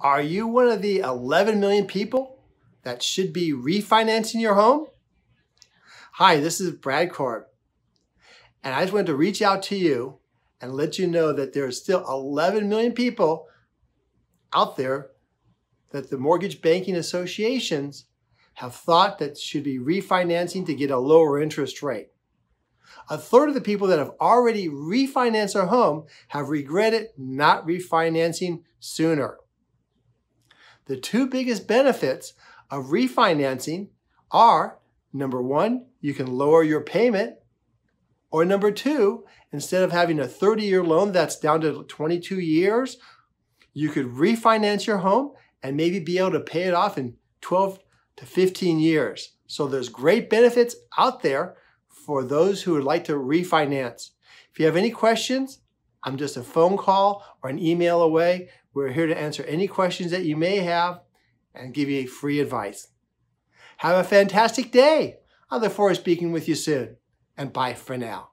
Are you one of the 11 million people that should be refinancing your home? Hi, this is Brad Corb, and I just wanted to reach out to you and let you know that there are still 11 million people out there that the mortgage banking associations have thought that should be refinancing to get a lower interest rate. A third of the people that have already refinanced their home have regretted not refinancing sooner. The two biggest benefits of refinancing are number one, you can lower your payment, or number two, instead of having a 30 year loan that's down to 22 years, you could refinance your home and maybe be able to pay it off in 12 to 15 years. So there's great benefits out there for those who would like to refinance. If you have any questions, I'm just a phone call or an email away. We're here to answer any questions that you may have and give you free advice. Have a fantastic day. I look forward to speaking with you soon. And bye for now.